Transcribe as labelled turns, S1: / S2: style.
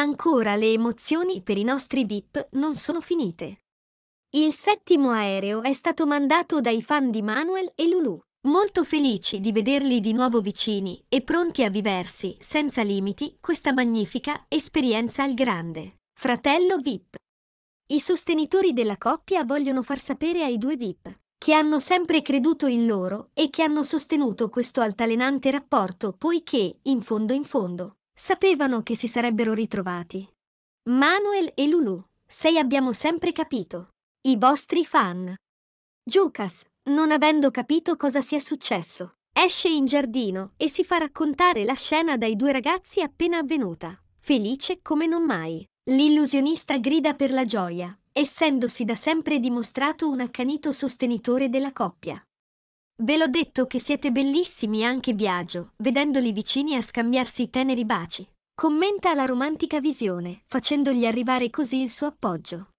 S1: Ancora le emozioni per i nostri VIP non sono finite. Il settimo aereo è stato mandato dai fan di Manuel e Lulu, molto felici di vederli di nuovo vicini e pronti a viversi, senza limiti, questa magnifica esperienza al grande. Fratello VIP. I sostenitori della coppia vogliono far sapere ai due VIP che hanno sempre creduto in loro e che hanno sostenuto questo altalenante rapporto poiché, in fondo in fondo, Sapevano che si sarebbero ritrovati. Manuel e Lulu, sei abbiamo sempre capito. I vostri fan. Lucas, non avendo capito cosa sia successo, esce in giardino e si fa raccontare la scena dai due ragazzi appena avvenuta, felice come non mai. L'illusionista grida per la gioia, essendosi da sempre dimostrato un accanito sostenitore della coppia. Ve l'ho detto che siete bellissimi anche Biagio, vedendoli vicini a scambiarsi i teneri baci. Commenta la romantica visione, facendogli arrivare così il suo appoggio.